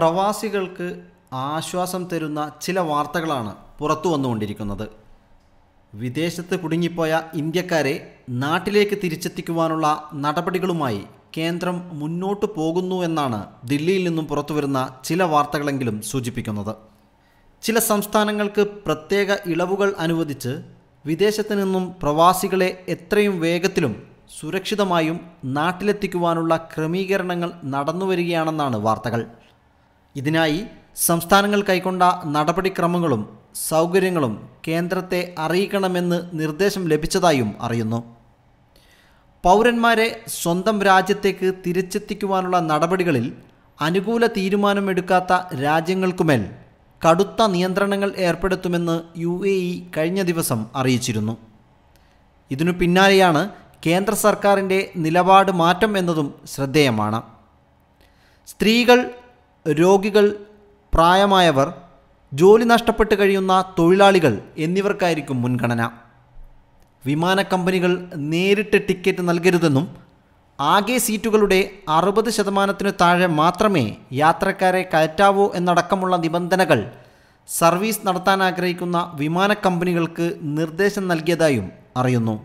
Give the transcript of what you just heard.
പ്രവാസികൾക്ക് ആശ്വാസം തരുന്ന ചില വാർത്തകളാണ് പുറത്തു വന്നുകൊണ്ടിരിക്കുന്നത് വിദേശത്ത് കുടുങ്ങിപ്പോയ ഇന്ത്യക്കാരെ നാട്ടിലേക്ക് തിരിച്ചെത്തിക്കുവാനുള്ള നടപടികളുമായി കേന്ദ്രം മുന്നോട്ടു പോകുന്നു എന്നാണ് ദില്ലിയിൽ നിന്നും പുറത്തുവരുന്ന ചില വാർത്തകളെങ്കിലും സൂചിപ്പിക്കുന്നത് ചില സംസ്ഥാനങ്ങൾക്ക് പ്രത്യേക ഇളവുകൾ അനുവദിച്ച് വിദേശത്തു നിന്നും പ്രവാസികളെ എത്രയും വേഗത്തിലും സുരക്ഷിതമായും നാട്ടിലെത്തിക്കുവാനുള്ള ക്രമീകരണങ്ങൾ നടന്നുവരികയാണെന്നാണ് വാർത്തകൾ ഇതിനായി സംസ്ഥാനങ്ങൾ കൈക്കൊണ്ട നടപടിക്രമങ്ങളും സൗകര്യങ്ങളും കേന്ദ്രത്തെ അറിയിക്കണമെന്ന് നിർദ്ദേശം ലഭിച്ചതായും അറിയുന്നു പൗരന്മാരെ സ്വന്തം രാജ്യത്തേക്ക് തിരിച്ചെത്തിക്കുവാനുള്ള നടപടികളിൽ അനുകൂല തീരുമാനമെടുക്കാത്ത രാജ്യങ്ങൾക്കുമേൽ കടുത്ത നിയന്ത്രണങ്ങൾ ഏർപ്പെടുത്തുമെന്ന് യു കഴിഞ്ഞ ദിവസം അറിയിച്ചിരുന്നു ഇതിനു പിന്നാലെയാണ് കേന്ദ്ര സർക്കാരിൻ്റെ നിലപാട് മാറ്റം എന്നതും ശ്രദ്ധേയമാണ് സ്ത്രീകൾ രോഗികൾ പ്രായമായവർ ജോലി നഷ്ടപ്പെട്ട് കഴിയുന്ന തൊഴിലാളികൾ എന്നിവർക്കായിരിക്കും മുൻഗണന വിമാന കമ്പനികൾ നേരിട്ട് ടിക്കറ്റ് നൽകരുതെന്നും ആകെ സീറ്റുകളുടെ അറുപത് ശതമാനത്തിനു താഴെ മാത്രമേ യാത്രക്കാരെ കയറ്റാവൂ എന്നടക്കമുള്ള നിബന്ധനകൾ സർവീസ് നടത്താൻ ആഗ്രഹിക്കുന്ന വിമാന കമ്പനികൾക്ക് നിർദ്ദേശം നൽകിയതായും അറിയുന്നു